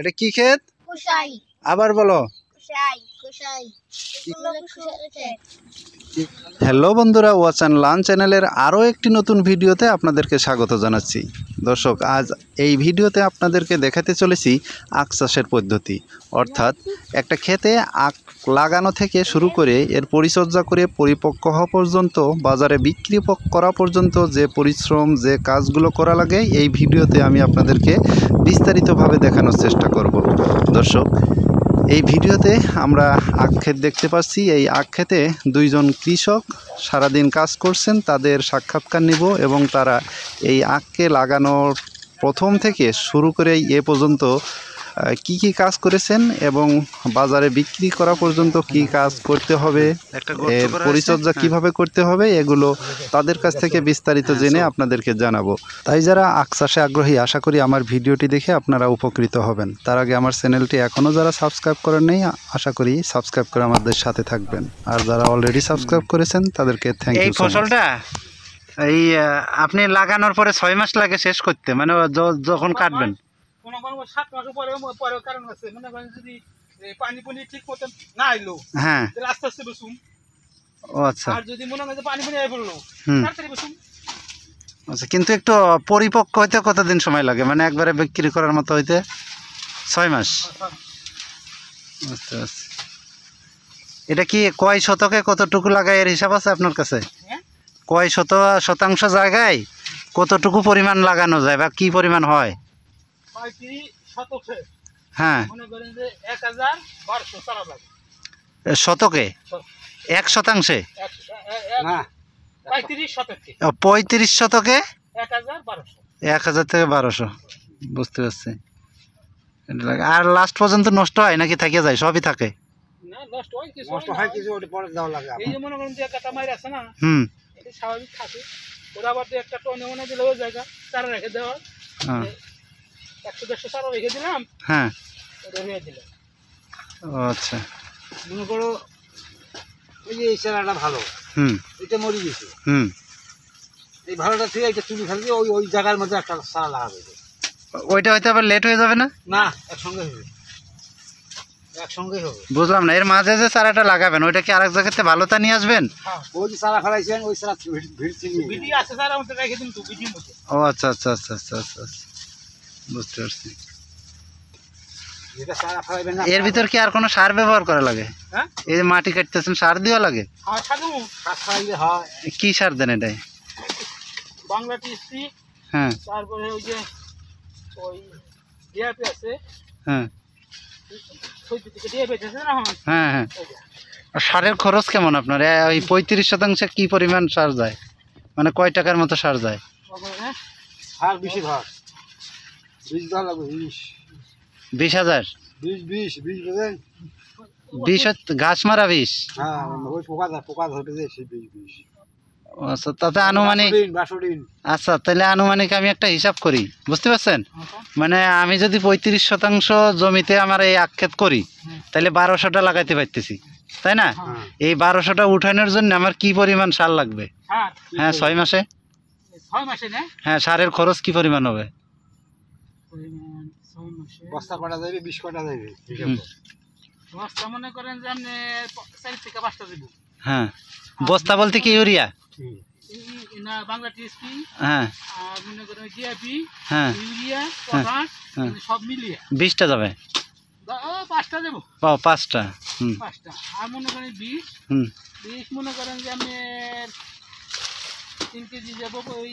এটা কি ক্ষেত আবার বলো হ্যালো বন্ধুরা ওয়াচ অ্যান্ড লান চ্যানেলের আরও একটি নতুন ভিডিওতে আপনাদেরকে স্বাগত জানাচ্ছি দর্শক আজ এই ভিডিওতে আপনাদেরকে দেখাতে চলেছি আখ চাষের পদ্ধতি অর্থাৎ একটা খেতে আখ লাগানো থেকে শুরু করে এর পরিচর্যা করে পরিপক্ক হওয়া পর্যন্ত বাজারে বিক্রি করা পর্যন্ত যে পরিশ্রম যে কাজগুলো করা লাগে এই ভিডিওতে আমি আপনাদেরকে বিস্তারিত সঠিকভাবে দেখানোর চেষ্টা করব দর্শক এই ভিডিওতে আমরা আক্ষেত দেখতে পাচ্ছি এই আক্ষেতে দুইজন কৃষক সারাদিন কাজ করছেন তাদের সাক্ষাৎকার নিব এবং তারা এই আখকে লাগানোর প্রথম থেকে শুরু করেই এ পর্যন্ত কি কি কাজ করেছেন এবং বাজারে বিক্রি করা পর্যন্ত কি কাজ করতে হবে এর পরিচর্যা কিভাবে করতে হবে এগুলো তাদের কাছ থেকে বিস্তারিত হ্যাঁ, জেনে আপনাদেরকে জানাবো তাই যারা আখ আগ্রহী আশা করি আমার ভিডিওটি দেখে আপনারা উপকৃত হবেন তার আগে আমার চ্যানেলটি এখনও যারা সাবস্ক্রাইব করেন নেই আশা করি সাবস্ক্রাইব করে আমাদের সাথে থাকবেন আর যারা অলরেডি সাবস্ক্রাইব করেছেন তাদেরকে থ্যাংক ইউ ফসলটা এই আপনি লাগানোর পরে ছয় মাস লাগে শেষ করতে মানে যখন কাটবেন মনে করেন সাত মাস পরে পরে কারণ আছে মনে করেন যদি পানি পানি ঠিক না আইলো হ্যাঁ আস্তে আস্তে বসুম ও আচ্ছা আর যদি মনে পানি পানি আই পড়লো তাড়াতাড়ি বসুম আচ্ছা কিন্তু একটু পরিপক্ক হইতে কতদিন সময় লাগে মানে একবারে বিক্রি করার মতো হইতে ছয় মাস আচ্ছা, আচ্ছা। এটা কি কয় শতকে কতটুকু লাগায় এর হিসাব আছে আপনার কাছে হ্যাঁ? কয় শত শতাংশ জায়গায় কতটুকু পরিমাণ লাগানো যায় বা কি পরিমাণ হয় হ্যাঁ শতকে এক শতাংশে পঁয়ত্রিশ শতকে এক হাজার থেকে বারোশো বুঝতে পারছি আর লাস্ট পর্যন্ত নষ্ট হয় নাকি থাকে যায় সবই থাকে হুম স্বাভাবিক একটা টনে দিলে জায়গা রেখে দেওয়া হ্যাঁ। একশো দেড়শো চারা রেখে দিলাম হ্যাঁ ওটা দিলাম আচ্ছা মনে করো ওই যে এই চারাটা ভালো হুম এটা মরে গেছে হুম এই ভালোটা থেকে এটা তুলে ফেলবি ওই ওই জায়গার মধ্যে একটা সারা লাগাবে ওইটা হয়তো আবার লেট হয়ে যাবে না না একসঙ্গে হবে একসঙ্গেই হবে বুঝলাম না এর মাঝে যে চারাটা লাগাবেন ওইটা কি আরেক জায়গাতে তা নিয়ে আসবেন হ্যাঁ, ওই যে চারা ফেলাইছেন ওই চারা ভিড় ভিড় আছে ও আচ্ছা আচ্ছা আচ্ছা আচ্ছা আচ্ছা, আচ্ছা। বুঝতে পারছি এর ভিতর কি আর কোনো সার ব্যবহার করা লাগে হ্যাঁ? এই যে মাটি কাটতেছেন সার দেওয়া লাগে হ্যাঁ, কি সার দেন এটাই হ্যাঁ।, হ্যাঁ হ্যাঁ হ্যাঁ সারের খরচ কেমন আপনার ওই পঁয়ত্রিশ শতাংশে কি পরিমাণ সার যায় মানে কয় টাকার মতো সার যায় সার বেশি ধর বিশ হাজার মারা হ্যাঁ, মানে আচ্ছা তাতে আনুমানিক আচ্ছা তাহলে আনুমানিক আমি একটা হিসাব করি বুঝতে পারছেন মানে আমি যদি পঁয়ত্রিশ শতাংশ জমিতে আমার এই আক্ষেপ করি তাহলে বারোশোটা লাগাইতে পারতেছি তাই না হ্যাঁ। এই বারোশোটা উঠানোর জন্য আমার কি পরিমাণ সার লাগবে হ্যাঁ ছয় মাসে হ্যাঁ সারের খরচ কি পরিমাণ হবে মানে বস্তা কটা যাবে বিশ কটা যাবে বস্তা মনে করেন যে আপনি চার থেকে পাঁচটা দেবো হ্যাঁ বস্তা বলতে কি ইউরিয়া না বাংলা হ্যাঁ আর মনে করেন ডিআপি হ্যাঁ ইউরিয়া হ্যাঁ। হ্যাঁ। মানে সব মিলিয়ে বিশটা যাবে পাঁচটা দেবো ও পাঁচটা পাঁচটা আর মনে করেন বিষ বিষ মনে করেন যে আমি তিন কেজি যাবো ওই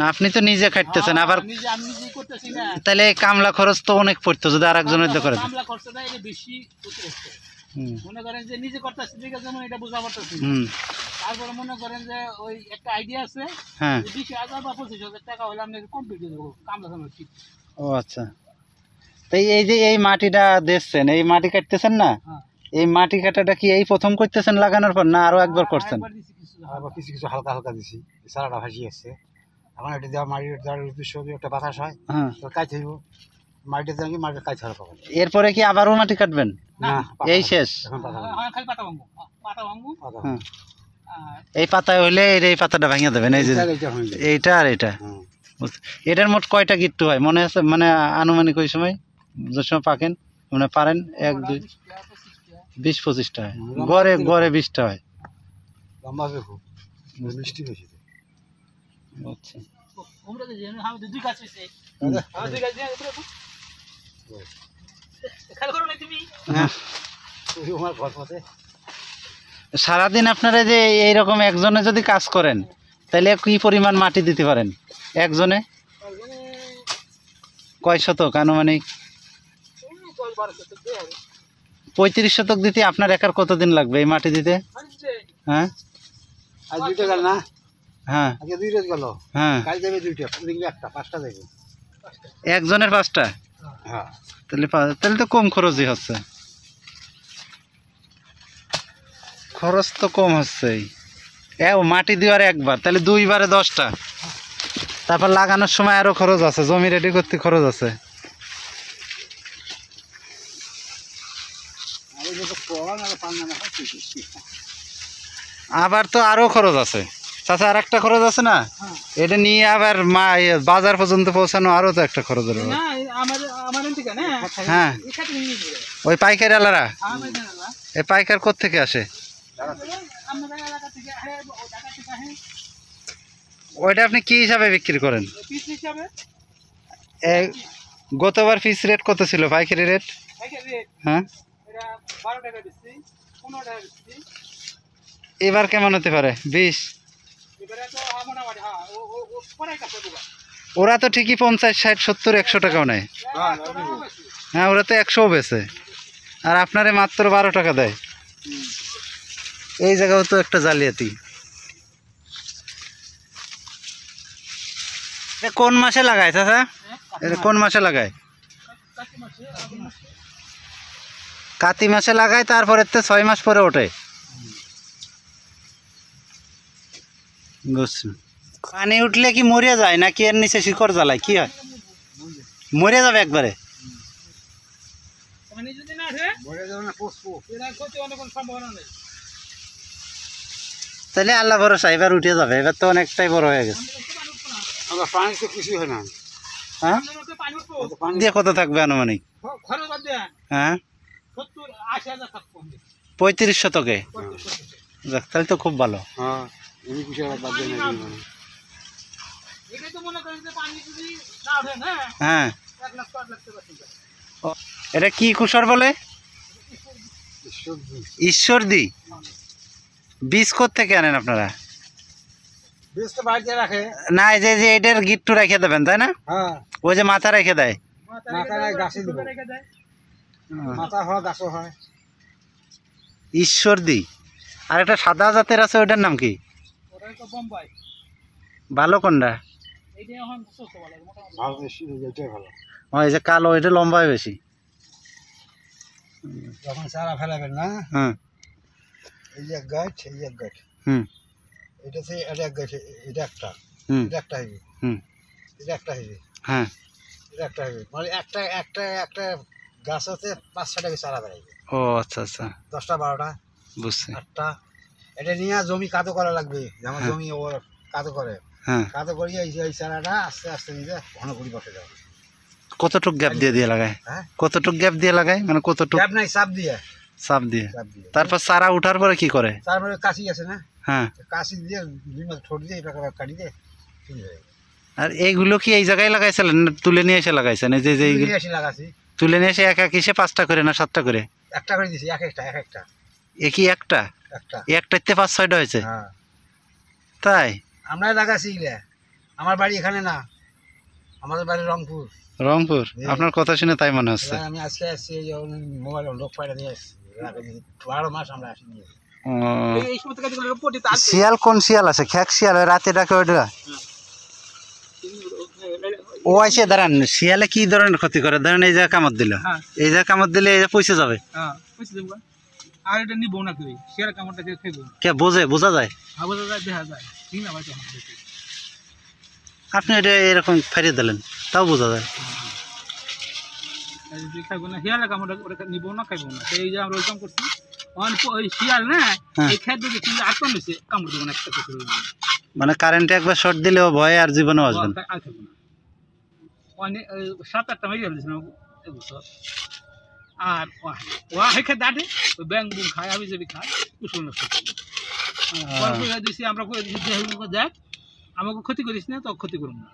না আপনি তো নিজে খাটতেছেন হ্যাঁ, আবার তাহলে কামলা খরচ তো অনেক পড়তো যদি আর একজনের করে মনে করেন যে ওই একটা আইডিয়া আছে হ্যাঁ। ও আচ্ছা তাই এই যে এই মাটিটা দেখছেন এই মাটি কাটতেছেন না হ্যাঁ। এই মাটি কাটাটা কি এই প্রথম করতেছেন লাগানোর পর না আরো একবার করছেন কিছু কিছু হালকা হালকা দিছি সারাটা ভাসি আছে এখন এটা দেওয়া মাটি দেওয়ার উদ্দেশ্য একটা বাতাস হয় হ্যাঁ। তো কাজ হইব মাটিটা দেওয়া কি মাটিটা কাজ হবে তখন এরপরে কি আবারও মাটি কাটবেন না এই শেষ এই পাতা হইলে এই পাতাটা ভাঙিয়ে দেবেন এই যে এইটা আর এটা হ্যাঁ। এটার মোট কয়টা গিট্টু হয় মনে আছে মানে আনুমানিক ওই সময় যে সময় পাকেন মানে পারেন এক দুই বিশ পঁচিশটা হয় গড়ে গড়ে বিশটা হয় খুব মিষ্টি বেশি আচ্ছা হ্যাঁ সারাদিন আপনারা যে এইরকম একজনে যদি কাজ করেন তাহলে কি পরিমাণ মাটি দিতে পারেন একজনে কয় শতক আনুমানিক পঁয়ত্রিশ শতক দিতে আপনার একার কতদিন লাগবে এই মাটি দিতে হ্যাঁ না হ্যাঁ। হ্যাঁ। একজনের পাঁচটা হ্যাঁ। তাহলে তো কম খরচই হচ্ছে খরচ তো কম হচ্ছেই মাটি দেওয়ার একবার তাহলে দুইবারে দশটা তারপর লাগানোর সময় আরও খরচ আছে জমি রেডি করতে খরচ আছে আবার তো আরও খরচ আছে তাছাড়া আর একটা খরচ আছে না হ্যাঁ। এটা নিয়ে আবার মা বাজার পর্যন্ত পৌঁছানো আরও তো একটা খরচ হবে হ্যাঁ ওই পাইকারি আলারা হ্যাঁ, এই পাইকার থেকে আসে ওইটা আপনি কি হিসাবে বিক্রি করেন গতবার পিস রেট কত ছিল পাইকারি রেট হ্যাঁ এবার কেমন হতে পারে বিশ ওরা তো ঠিকই পঞ্চাশ ষাট সত্তর একশো টাকাও নেয় হ্যাঁ ওরা তো একশোও বেছে আর আপনারে মাত্র বারো টাকা দেয় এই জায়গাও তো একটা জালিয়াতি কোন মাসে লাগায় চাষা কোন মাসে লাগায় কাতি মাসে লাগায় তারপরে তো ছয় মাস পরে ওঠে বুঝছি পানি উঠলে কি মরে যায় নাকি এর নিচে শিকড় জ্বালায় কি হয় মরে যাবে একবারে তাহলে আল্লাহ ভরসা এবার উঠে যাবে এবার তো অনেকটাই বড় হয়ে গেছে হ্যাঁ দিয়ে কত থাকবে আনুমানিক হ্যাঁ পঁয়ত্রিশ শতকে তাহলে তো খুব ভালো হ্যাঁ এমনি কুশি আবার বাদ দেয় হ্যাঁ। না এটা কি কুসর বলে ঈশ্বরদি বীজ থেকে আনেন আপনারা না এই যে এটার গিট্টু রেখে দেবেন তাই না হ্যাঁ। ওই যে মাথা রেখে দেয় ঈশ্বরদি আর একটা সাদা জাতের আছে ওইটার নাম কি ভালো হ্যাঁ এই যে কালো এটা লম্বাই বেশি যখন চারা ফেলাবেন না হ্যাঁ এই এক গাছ এই এক গাছ হুম এটা এটা এক গাছ এটা একটা এটা একটা হইবে হুম এটা একটা হইবে হ্যাঁ এটা একটা হইবে মানে একটা একটা একটা গাছ আছে পাঁচ ছটা চারা বেড়াইবে ও আচ্ছা আচ্ছা দশটা বারোটা বুঝছে আটটা এটা নিয়ে জমি কাদো করা লাগবে যেমন হ্যাঁ। জমি ওর কাদো করে হ্যাঁ। কাদো করি এই এই চারাটা আস্তে আস্তে নিজে ঘন করি বসে যাবে কতটুক গ্যাপ দিয়ে দিয়ে লাগায় হ্যাঁ? কতটুক গ্যাপ দিয়ে লাগায় মানে কতটুক গ্যাপ নাই সাপ দিয়ে সাপ দিয়ে তারপর চারা উঠার পরে কি করে তারপরে কাশি আছে না হ্যাঁ কাশি দিয়ে দুই মাস ঠোঁট দিয়ে এটা কাটি দিয়ে আর এইগুলো কি এই জায়গায় লাগাইছিলেন তুলে নিয়ে এসে লাগাইছেন যে যে তুলে নিয়ে এসে এক এক পাঁচটা করে না সাতটা করে একটা করে দিছি এক একটা এক একটা একই একটা একটা একটাইতে পাঁচ ছয়টা হয়েছে হ্যাঁ। তাই আমরা লাগাছি আমার বাড়ি এখানে না আমাদের বাড়ি রংপুর রংপুর আপনার কথা শুনে তাই মনে হচ্ছে আমি আজকে আসছি মোবাইল লোক পাইটা দিয়ে আসছি বারো মাস আমরা আসিনি শিয়াল কোন শিয়াল আছে খ্যাক শিয়াল রাতে ডাকে ওইটা হ্যাঁ। ও আসে দাঁড়ান শিয়ালে কি ধরনের ক্ষতি করে ধরেন এই জায়গা কামড় দিল হ্যাঁ। এই জায়গা কামড় দিলে এই পয়সা যাবে আর এটা নিবো না কেউ শেয়ার কামড়টা কেউ খেয়ে কে বোঝে বোঝা যায় হ্যাঁ বোঝা যায় দেখা যায় না ভাই আপনি এটা এরকম ফেরিয়ে দিলেন তাও বোঝা যায় না না যে আমরা করছি শিয়াল না হ্যাঁ। কিন্তু না মানে কারেন্ট একবার শর্ট দিলেও ভয় আর জীবনে আসবে না সাত আটটা আর ওয়া হেখে দাঁড়ে ওই ব্যাং বুম খায় আমি যাবি খায় কুসুম নষ্ট করে দিছি আমরা করে দিছি দেখ আমাকে ক্ষতি করিস না তো ক্ষতি করব না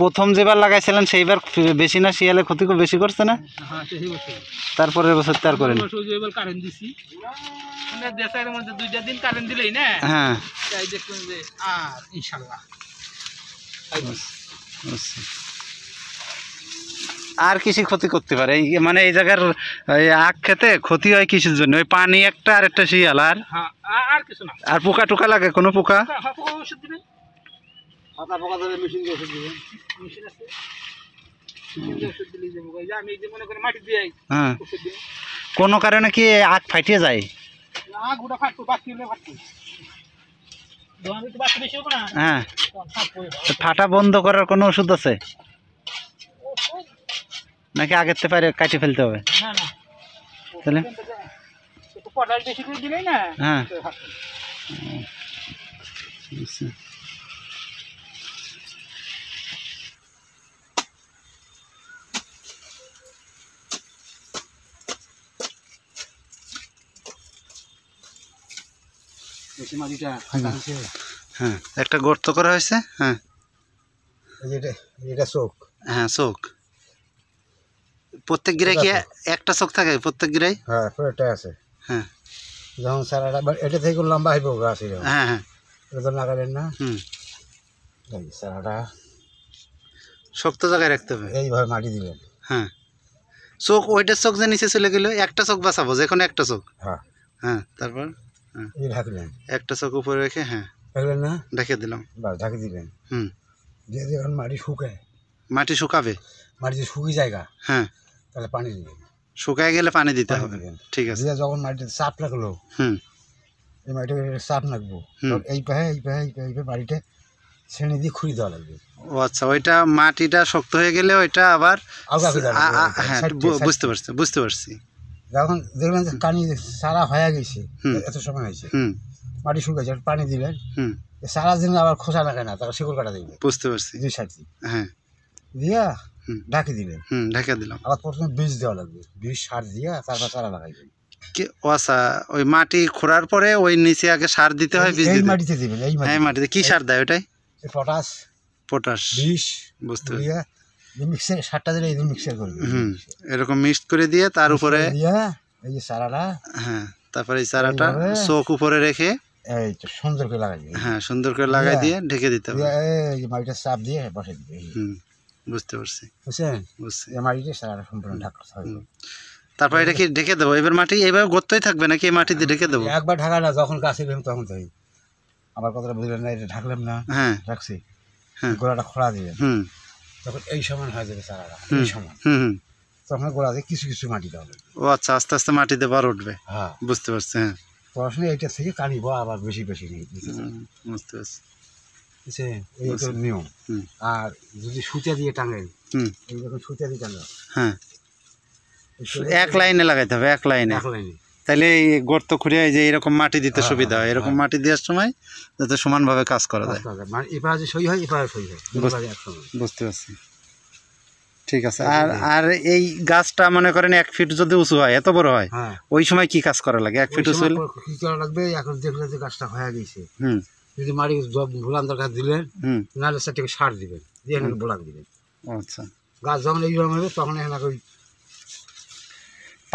প্রথম যেবার লাগাইছিলেন সেইবার বেশি না শিয়ালে ক্ষতি বেশি করছে না তারপরের হ্যাঁ, বছর তার করেন কারেন্ট দিছি মানে দেশের মধ্যে দুইটা দিন কারেন্ট দিলেই না হ্যাঁ তাই দেখবেন যে আর ইনশাল্লাহ আচ্ছা। আর কৃষির ক্ষতি করতে পারে এই মানে এই জায়গার আখ খেতে ক্ষতি হয় কৃষির জন্য ওই পানি একটা আর একটা শিয়াল হ্যাঁ, আর আর পোকা টোকা লাগে কোনো পোকা কোন হ্যাঁ, হ্যাঁ। কোনো কারণে কি আগ ফাটিয়ে যায় হ্যাঁ ফাটা বন্ধ করার কোনো ওষুধ আছে না কে আগাইতে পারে কাটি ফেলতে হবে না না তাহলে তো কোরাল বেশি দিয়ে দিলে না হ্যাঁ এইছে এইছে এই সময় দিতে আখানছে হ্যাঁ একটা গর্ত তো করা হইছে হ্যাঁ এইটা এইটা শোক হ্যাঁ শোক প্রত্যেক গিরাই কি একটা চোখ থাকে প্রত্যেক গিরাই হ্যাঁ এটা আছে হ্যাঁ যখন স্যার এটা থেকে লম্বা হইব গাছ হ্যাঁ হ্যাঁ এটা তো লাগালেন না হুম স্যারাটা শক্ত জায়গায় রাখতে হবে এইভাবে মাটি দিবেন হ্যাঁ চোখ ওইটা চোখ যে নিচে চলে গেল একটা চোখ বাঁচাবো যে কোনো একটা চোখ হ্যাঁ হ্যাঁ তারপর হ্যাঁ একটা চোখ উপরে রেখে হ্যাঁ রাখলেন না ঢেকে দিলাম বাস ঢাকে দিলেন হুম দিয়ে যখন মাটি শুকায় মাটি শুকাবে মাটি শুকিয়ে জায়গা হ্যাঁ তাহলে পানি দিবে শুকায় গেলে পানি দিতে হবে ঠিক আছে যখন মাটি চাপ লাগলো হুম এই মাটিতে চাপ লাগবো এই পাহে এই পাহে এই পাহে বাড়িটা ছেঁড়ে দিয়ে খুঁড়ি দেওয়া লাগবে ও আচ্ছা ওইটা মাটিটা শক্ত হয়ে গেলে ওইটা আবার হ্যাঁ, বুঝতে পারছি বুঝতে পারছি যখন দেখবেন যে পানি সারা হয়ে গেছে এত সময় হয়েছে মাটি শুকাইছে পানি দিবেন সারা দিন আবার খোসা লাগে না তারা শিকড় কাটা দিবে বুঝতে পারছি দুই সাইড হ্যাঁ দিয়া ঢাকি দিবে হুম ঢাকা দিলাম আবার প্রথমে বীজ দেওয়া লাগবে বীজ সার দিয়ে তারপর চারা লাগাইবেন কি ও আচ্ছা, ওই মাটি খোঁড়ার পরে ওই নিচে আগে সার দিতে হয় বীজ এই মাটিতে দিবেন এই মাটি মাটিতে কি সার দেয় ওটাই এই পটাশ পটাশ বীজ বুঝতে দিয়ে মিক্সার সারটা দিলে এই মিক্সার করবে হুম এরকম মিক্সড করে দিয়ে তার উপরে দিয়ে এই যে সারাটা হ্যাঁ তারপরে এই চারাটা চোখ উপরে রেখে এই তো সুন্দর করে লাগাই হ্যাঁ সুন্দর করে লাগাই দিয়ে ঢেকে দিতে হবে এই যে মাটিটা চাপ দিয়ে বসে দিবে হুম বুঝতে পারছি বুঝছেন বুঝছি মাটিতে সারা সম্পূর্ণ ঢাকা থাকবে তারপর এটা কি ঢেকে দেবো এবার মাটি এবার গর্তই থাকবে নাকি এই মাটিতে দিয়ে ঢেকে দেবো একবার ঢাকা না যখন কাছে গেলাম তখন তাই আবার কথাটা বুঝলেন না এটা ঢাকলাম না হ্যাঁ রাখছি হ্যাঁ গোড়াটা খোলা দিলেন হুম তখন এই সময় হয়ে যাবে চারাটা এই সময় হুম তখন গোড়াতে কিছু কিছু মাটি দেওয়া ও আচ্ছা আস্তে আস্তে মাটিতে বার উঠবে হ্যাঁ বুঝতে পারছি হ্যাঁ পড়াশোনা এইটার থেকে কানিব আবার বেশি বেশি নেই বুঝতে পারছি যে এটা নিয়ম আর যদি সুতা দিয়ে টাঙেন এইরকম দিয়ে টাঙা হ্যাঁ এক লাইনে লাগাইতে হবে এক লাইনে তাহলে এই গর্ত খুঁড়ে যে এরকম মাটি দিতে হ্যাঁ, সুবিধা হয় হ্যাঁ, এরকম হ্যাঁ। মাটি দেওয়ার সময় যাতে সমানভাবে কাজ করা যায় মানে সই হয় এবার বুঝতে পারছি ঠিক আছে আর আর এই গাছটা মনে করেন এক ফিট যদি উঁচু হয় এত বড় হয় ওই সময় কি কাজ করা লাগে এক ফিট উঁচু কি করা লাগবে এখন দেখলে যে গাছটা হয়ে গেছে হুম যদি মাটি ভোলান দরকার দিলেন নাহলে সেটাকে সার দিবেন দিয়ে এখানে ভোলান দিবেন আচ্ছা গাছ যখন এইরকম হবে তখন এখানে ওই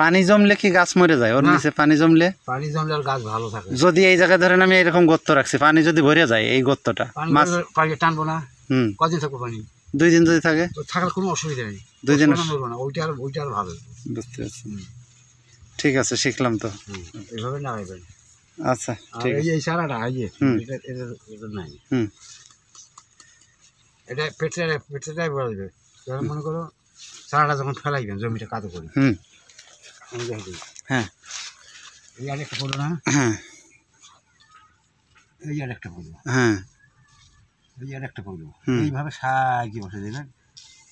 পানি জমলে কি গাছ মরে যায় ওর নিচে পানি জমলে পানি জমলে আর গাছ ভালো থাকে যদি এই জায়গায় ধরেন আমি এরকম গর্ত রাখছি পানি যদি ভরে যায় এই গর্তটা মাছ টানবো না হুম কদিন থাকবো পানি দুই দিন যদি থাকে থাকার কোনো অসুবিধা নেই দুই দিন ওইটা আর ওইটা আর ভালো বুঝতে পারছি ঠিক আছে শিখলাম তো এইভাবে না আচ্ছা ঠিক আছে এই সারাটা হাইয়ে এটা এটা এটা নাই হুম এটা পেটে পেটেটাই বলবে তাহলে মনে করো সারাটা যখন ফেলাইবেন জমিটা কাদো করে হুম হ্যাঁ এই একটা পড়লো না হ্যাঁ এই আরেকটা পড়লো হ্যাঁ এই আরেকটা পড়লো এইভাবে সাইকে বসে দেবেন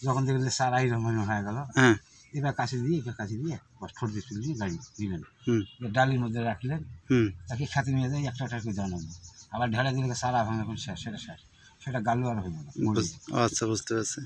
যখন দেখবেন যে সারাই রমণীয় হয়ে গেল হ্যাঁ এবার কাছে দিয়ে এবার কাছে দিয়ে ফর্দি তুলি গাড়ি ডালির মধ্যে রাখলেন তাকে খেতে নিয়ে যাই একটা টাকা আবার ঢেলা দিলে সারা ভাঙা এখন শেষ সেটা শেষ সেটা গালু আর হইব না আচ্ছা বুঝতে পারছি